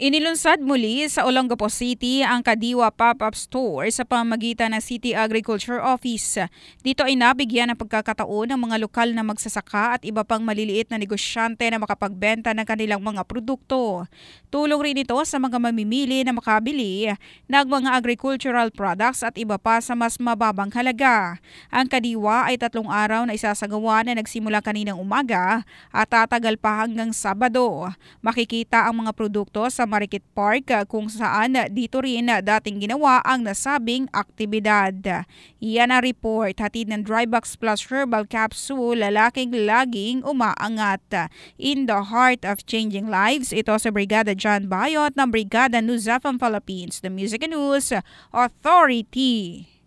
Inilunsad muli sa Olongapo City ang Kadiwa Pop-Up Store sa pamagitan ng City Agriculture Office. Dito ay nabigyan ng pagkakataon ng mga lokal na magsasaka at iba pang maliliit na negosyante na makapagbenta ng kanilang mga produkto. Tulong rin ito sa mga mamimili na makabili ng mga agricultural products at iba pa sa mas mababang halaga. Ang Kadiwa ay tatlong araw na isasagawa na nagsimula kaninang umaga at tatagal pa hanggang Sabado. Makikita ang mga produkto sa Marikit Park ah, kung saan ah, dito rin ah, dating ginawa ang nasabing aktibidad. Iyan ang report hatid ng Drybox Plus Herbal Capsule lalaking laging umaangat. In the heart of changing lives, ito sa Brigada John Bayot ng Brigada New Zafam Philippines, the Music and News Authority.